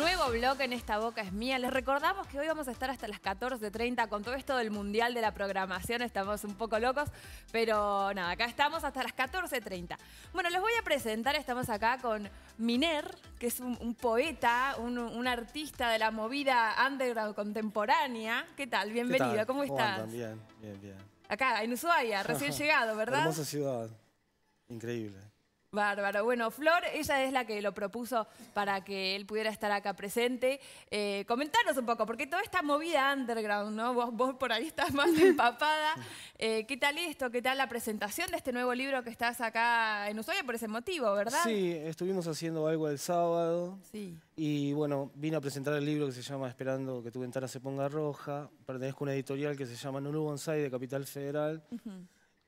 Nuevo blog en esta boca es mía. Les recordamos que hoy vamos a estar hasta las 14.30 con todo esto del Mundial de la Programación. Estamos un poco locos, pero nada, acá estamos hasta las 14.30. Bueno, les voy a presentar. Estamos acá con Miner, que es un, poeta, un, artista de la movida underground contemporánea. ¿Qué tal? Bienvenido, ¿cómo estás? ¿Cómo bien, bien, bien. Acá, en Ushuaia, recién llegado, ¿verdad? Hermosa ciudad, increíble. Bárbaro. Bueno, Flor, ella es la que lo propuso para que él pudiera estar acá presente. Eh, comentanos un poco, porque toda esta movida underground, ¿no? Vos, vos por ahí estás más empapada. Eh, ¿Qué tal esto? ¿Qué tal la presentación de este nuevo libro que estás acá en Ushuaia por ese motivo, verdad? Sí, estuvimos haciendo algo el sábado. Sí. Y bueno, vine a presentar el libro que se llama Esperando que tu ventana se ponga roja. Pertenezco a una editorial que se llama Nulu Bonsai de Capital Federal.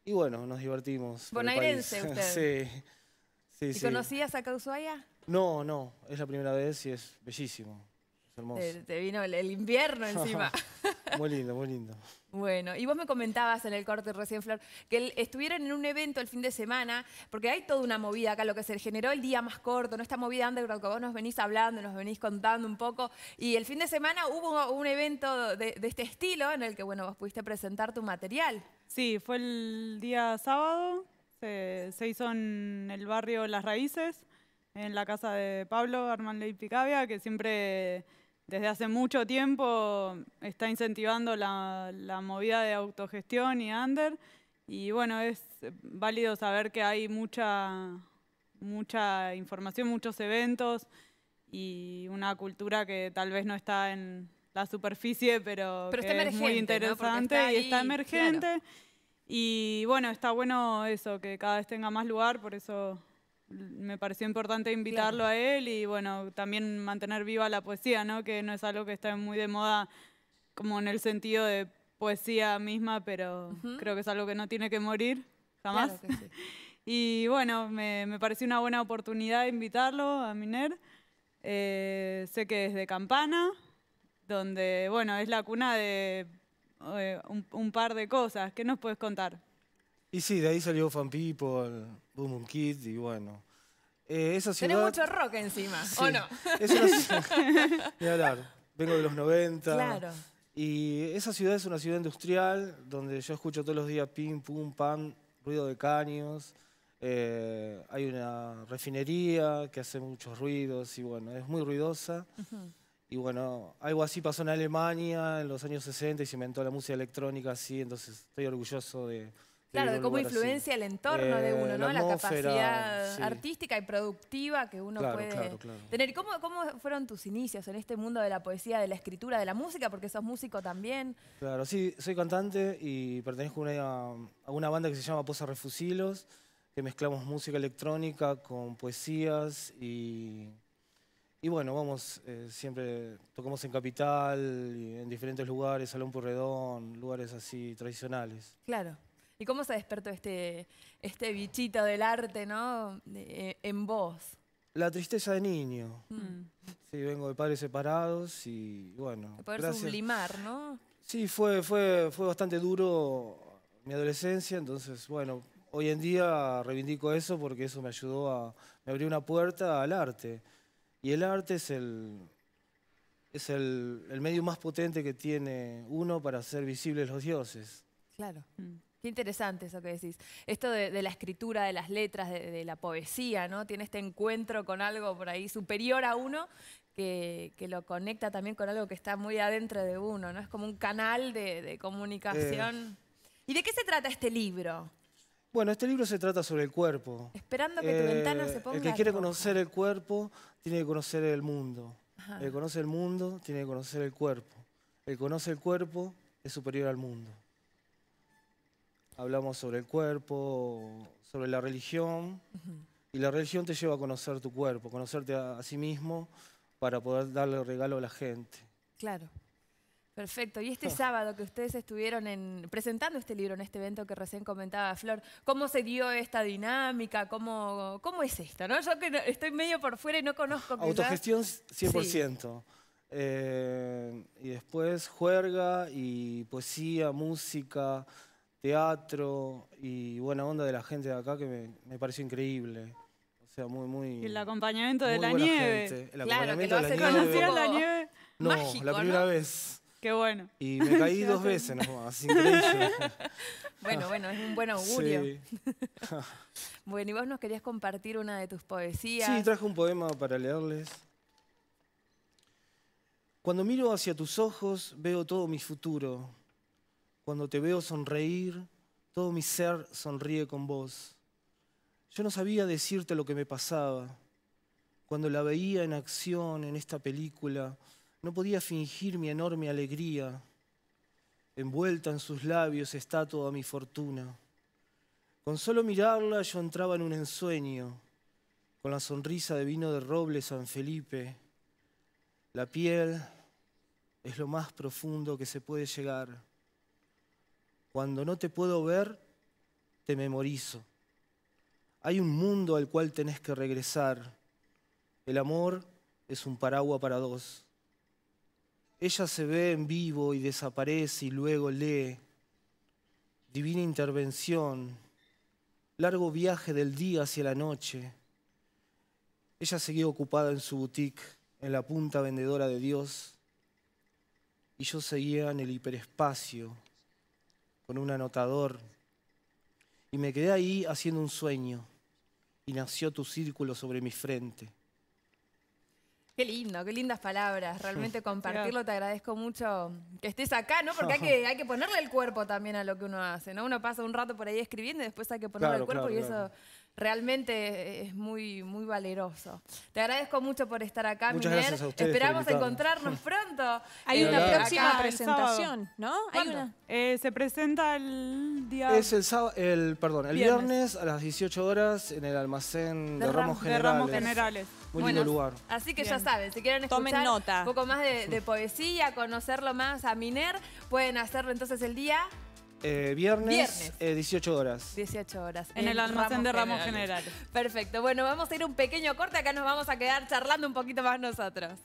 Y bueno, nos divertimos. Bonaerense usted. sí. ¿Y conocías a Caushuaya? No, no, es la primera vez y es bellísimo. Es hermoso. Te, vino el, invierno encima. muy lindo, muy lindo. Bueno, y vos me comentabas en el corte recién, Flor, que estuvieron en un evento el fin de semana, porque hay toda una movida acá, lo que se generó el día más corto, ¿no? está movida underground que vos nos venís hablando, nos venís contando un poco. Y el fin de semana hubo un, evento de, de, este estilo en el que, bueno, vos pudiste presentar tu material. Sí, fue el día sábado, se, hizo en el barrio Las Raíces, en la casa de Pablo Armand y Picavia, que siempre desde hace mucho tiempo está incentivando la, movida de autogestión y under. Y bueno, es válido saber que hay mucha, mucha información, muchos eventos y una cultura que tal vez no está en la superficie, pero, es muy interesante y está emergente. Y bueno, está bueno eso, que cada vez tenga más lugar, por eso me pareció importante invitarlo a él y bueno, también mantener viva la poesía, ¿no? Que no es algo que está muy de moda como en el sentido de poesía misma, pero creo que es algo que no tiene que morir jamás. y bueno, me, me, pareció una buena oportunidad invitarlo a Miner. Eh, sé que es de Campana, donde bueno, es la cuna de eh, un, par de cosas. que nos puedes contar? Y sí, de ahí salió Fan People, Boom Boom Kid y bueno. Eh, esa ciudad... Tenés mucho rock encima, ¿o no? Es una... vengo de los 90. Claro. Y esa ciudad es una ciudad industrial donde yo escucho todos los días pim, pum, pam, ruido de caños. Eh, hay una refinería que hace muchos ruidos y bueno, es muy ruidosa. Y bueno, algo así pasó en Alemania en los años 60 y se inventó la música electrónica así, entonces estoy orgulloso de... claro, de cómo influencia el entorno de eh, uno, ¿no? La, capacidad artística y productiva que uno puede tener. ¿Cómo, ¿Cómo fueron tus inicios en este mundo de la poesía, de la escritura, de la música? Porque sos músico también. Claro, sí, soy cantante y pertenezco a una, banda que se llama Poza Refusilos, que mezclamos música electrónica con poesías y y bueno, vamos, eh, siempre tocamos en Capital, y en diferentes lugares, Salón Purredón, lugares así tradicionales. Claro. ¿Y cómo se despertó este, este bichito del arte, ¿no? Eh, en vos. La tristeza de niño. Mm. Sí, vengo de padres separados y bueno. De poder sublimar, ¿no? Sí, fue, fue, fue bastante duro mi adolescencia, entonces bueno, hoy en día reivindico eso porque eso me ayudó a. me abrió una puerta al arte. Y el arte es el, es el, medio más potente que tiene uno para hacer visibles los dioses. Claro. Mm. Qué interesante eso que decís. Esto de, la escritura, de las letras, de, la poesía, ¿no? Tiene este encuentro con algo por ahí superior a uno que, lo conecta también con algo que está muy adentro de uno, ¿no? Es como un canal de, comunicación. Eh. ¿Y de qué se trata este libro? Bueno, este libro se trata sobre el cuerpo. Esperando que tu ventana se eh, ponga. El que quiere conocer el cuerpo tiene que conocer el mundo. El que conoce el mundo tiene que conocer el cuerpo. El que conoce el cuerpo es superior al mundo. Hablamos sobre el cuerpo, sobre la religión. Y la religión te lleva a conocer tu cuerpo, conocerte a, a sí mismo para poder darle regalo a la gente. Claro. Perfecto. Y este oh. sábado que ustedes estuvieron en, presentando este libro en este evento que recién comentaba Flor, ¿cómo se dio esta dinámica? ¿Cómo, es esto? ¿no? Yo que estoy medio por fuera y no conozco. Autogestión 100%. Eh, y después juerga y poesía, música, teatro y buena onda de la gente de acá que me, pareció increíble. O sea, muy, muy... Y el acompañamiento de la nieve. claro, que lo de la la nieve? No, la primera vez. Qué bueno. Y me caí dos veces nomás, increíble. Bueno, bueno, es un buen augurio. Sí. bueno, y vos nos querías compartir una de tus poesías. Sí, traje un poema para leerles. Cuando miro hacia tus ojos, veo todo mi futuro. Cuando te veo sonreír, todo mi ser sonríe con vos. Yo no sabía decirte lo que me pasaba. Cuando la veía en acción en esta película, no podía fingir mi enorme alegría. Envuelta en sus labios está toda mi fortuna. Con solo mirarla yo entraba en un ensueño, con la sonrisa de vino de roble San Felipe. La piel es lo más profundo que se puede llegar. Cuando no te puedo ver, te memorizo. Hay un mundo al cual tenés que regresar. El amor es un paraguas para dos ella se ve en vivo y desaparece y luego lee, divina intervención, largo viaje del día hacia la noche. Ella seguía ocupada en su boutique, en la punta vendedora de Dios, y yo seguía en el hiperespacio con un anotador y me quedé ahí haciendo un sueño y nació tu círculo sobre mi frente. Qué lindo, qué lindas palabras. Realmente compartirlo, te agradezco mucho que estés acá, ¿no? Porque hay que, hay que ponerle el cuerpo también a lo que uno hace, ¿no? Uno pasa un rato por ahí escribiendo y después hay que ponerle el cuerpo y eso realmente es muy, muy valeroso. Te agradezco mucho por estar acá, Muchas Gracias Esperamos encontrarnos pronto. Hay una próxima presentación, ¿no? ¿Hay una? Eh, se presenta el día. Es el sábado, el, perdón, el viernes. a las 18 horas en el almacén De Ramos Generales. Muy bueno, lugar. Así que ya saben, si quieren escuchar un poco más de, poesía, conocerlo más a Miner, pueden hacerlo entonces el día eh, viernes, 18 eh, horas. 18 horas. En, el almacén de Ramos General. Perfecto. Bueno, vamos a ir un pequeño corte. Acá nos vamos a quedar charlando un poquito más nosotros.